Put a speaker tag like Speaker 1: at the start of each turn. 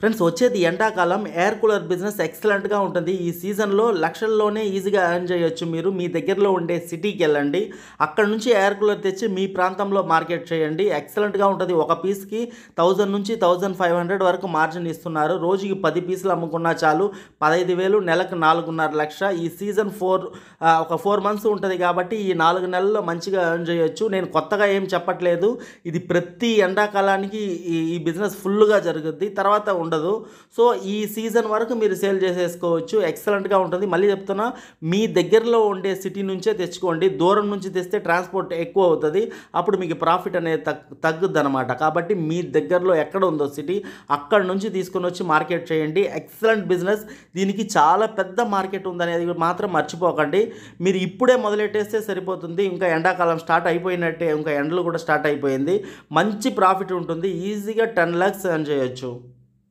Speaker 1: friends వచ్చేది ఎండాకాలం air cooler business ఎక్సలెంట్గా ఉంటుంది ఈ సీజన్లో లక్షల్లోనే ఈజీగా ఎర్న్ చేయొచ్చు మీరు మీ దగ్గరలో ఉండే సిటీకి వెళ్ళండి అక్కడ నుంచి ఎయిర్ కూలర్ తెచ్చి మీ ప్రాంతంలో మార్కెట్ చేయండి ఎక్సలెంట్గా ఉంటుంది ఒక పీస్కి థౌజండ్ నుంచి థౌజండ్ ఫైవ్ హండ్రెడ్ వరకు మార్జిన్ ఇస్తున్నారు రోజుకి పది పీసులు అమ్ముకున్నా చాలు పదహైదు వేలు నెలకు నాలుగున్నర లక్ష ఈ సీజన్ ఫోర్ ఒక ఫోర్ మంత్స్ ఉంటుంది కాబట్టి ఈ నాలుగు నెలల్లో మంచిగా ఎర్న్ చేయొచ్చు నేను కొత్తగా ఏం చెప్పట్లేదు ఇది ప్రతి ఎండాకాలానికి ఈ బిజినెస్ ఫుల్గా జరుగుద్ది తర్వాత ఉండదు సో ఈ సీజన్ వరకు మీరు సేల్ చేసేసుకోవచ్చు ఎక్సలెంట్గా ఉంటుంది మళ్ళీ చెప్తున్నా మీ దగ్గరలో ఉండే సిటీ నుంచే తెచ్చుకోండి దూరం నుంచి తెస్తే ట్రాన్స్పోర్ట్ ఎక్కువ అవుతుంది అప్పుడు మీకు ప్రాఫిట్ అనేది తగ్ తగ్గుద్ది అనమాట కాబట్టి మీ దగ్గరలో ఎక్కడ ఉందో సిటీ అక్కడ నుంచి తీసుకొని వచ్చి మార్కెట్ చేయండి ఎక్సలెంట్ బిజినెస్ దీనికి చాలా పెద్ద మార్కెట్ ఉందనేది మాత్రం మర్చిపోకండి మీరు ఇప్పుడే మొదలెట్టేస్తే సరిపోతుంది ఇంకా ఎండాకాలం స్టార్ట్ అయిపోయినట్టే ఇంకా ఎండలు కూడా స్టార్ట్ అయిపోయింది మంచి ప్రాఫిట్ ఉంటుంది ఈజీగా టెన్ ల్యాక్స్ ఎర్న్ చేయొచ్చు